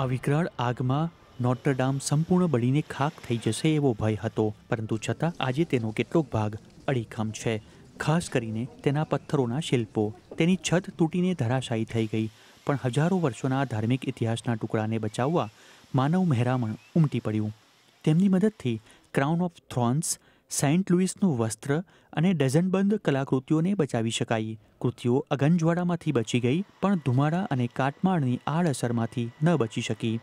આ વિકરાળ આગમાં નોટ્રડામ સંપૂર્ણ બળીને ખાક થઈ જશે એવો ભય હતો પરંતુ છતાં આજે તેનો કેટલોક ભાગ અડીખમ છે ખાસ કરીને તેના પથ્થરોના શિલ્પો તેની છત તૂટીને ધરાશાયી થઈ ગઈ પણ હજારો વર્ષોના ધાર્મિક ઇતિહાસના ટુકડાને બચાવવા માનવ મહેરામણ ઉમટી પડ્યું તેમની મદદથી ક્રાઉન ઓફ થ્રોન્સ સેન્ટ લુઇસનું વસ્ત્ર અને ડઝનબંધ કલાકૃતિઓને બચાવી શકાઈ કૃતિઓ અગનજ્વાળામાંથી બચી ગઈ પણ ધુમાડા અને કાટમાળની આડઅસરમાંથી ન બચી શકી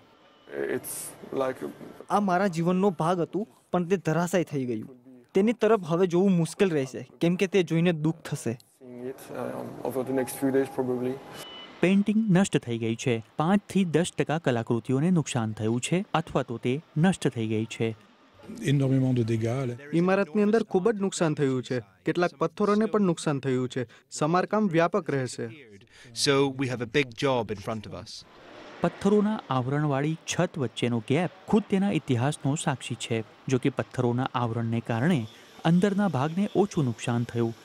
આ મારા જીવનનો ભાગ હતું પણ તે ધરાશાય થઈ ગયું તેની તરફ હવે જોવું મુશ્કેલ રહેશે કેમ કે તે જોઈને દુઃખ થશે um, પેઇન્ટિંગ નષ્ટ થઈ ગઈ છે પાંચથી દસ ટકા કલાકૃતિઓને નુકસાન થયું છે અથવા તો તે નષ્ટ થઈ ગઈ છે ઇમારતની અંદર ખૂબ જ નુકસાન થયું છે કેટલાક પથ્થરોને પણ નુકસાન થયું છે સમારકામ વ્યાપક રહેશે so we have a big job in front of us પથ્થરોના આવરણવાળી છત વચ્ચેનો ગેપ ખુદ તેના ઇતિહાસનો સાક્ષી છે જો કે પથ્થરોના આવરણને કારણે અંદરના ભાગને ઓછું નુકસાન થયું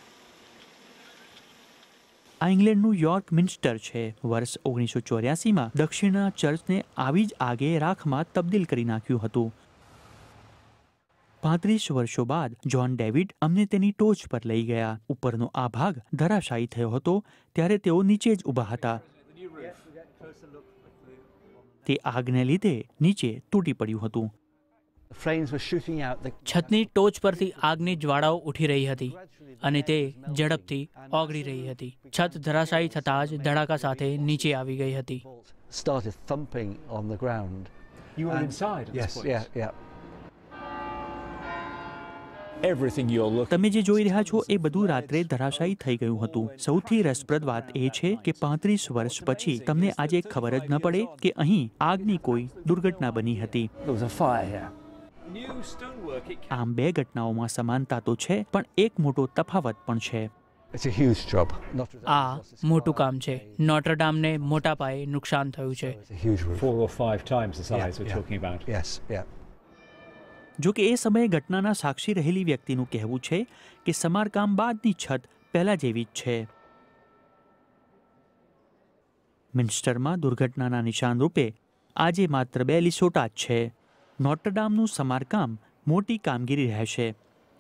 આ ઇંગ્લેન્ડનું યોર્ક મિન્સ્ટર છે વર્ષ ઓગણીસો ચોર્યાસીમાં દક્ષિણના ચર્ચને આવી જ આગે રાખમાં તબદીલ કરી નાખ્યું હતું પાંત્રીસ વર્ષો બાદ જ્હોન ડેવિડ અમને તેની ટોચ પર લઈ ગયા ઉપરનો આ ભાગ ધરાશાયી થયો હતો ત્યારે તેઓ નીચે જ ઊભા હતા તે આગને લીધે નીચે તૂટી પડ્યું હતું છતની ટોચ પરથી આગની જ્વાળાઓ ઉઠી રહી હતી અને તે ઝડપથી ઓગળી રહી હતી છત ધરાશાયી થતા જ ધડાકા સાથે નીચે આવી ગઈ હતી તમે જે જોઈ રહ્યા છો એ બધું રાત્રે ધરાશાયી થઈ ગયું હતું સૌથી રસપ્રદ વાત એ છે કે પાંત્રીસ વર્ષ પછી તમને આજે ખબર જ ન પડે કે અહીં આગની કોઈ દુર્ઘટના બની હતી આમ બે ઘટનાઓમાં સમાનતા તો છે પણ એક મોટો તફાવત પણ છે આ મોટું કામ છે નોટ્રડામને મોટા પાયે નુકસાન થયું છે જો કે એ સમયે ઘટનાના સાક્ષી રહેલી વ્યક્તિનું કહેવું છે કે સમારકામ બાદની છત પહેલાં જેવી જ છે મિન્સ્ટરમાં દુર્ઘટનાના નિશાન રૂપે આજે માત્ર બે લિસોટા જ છે નોટ્રડામનું સમારકામ મોટી કામગીરી રહેશે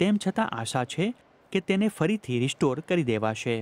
તેમ છતાં આશા છે કે તેને ફરીથી રિસ્ટોર કરી દેવાશે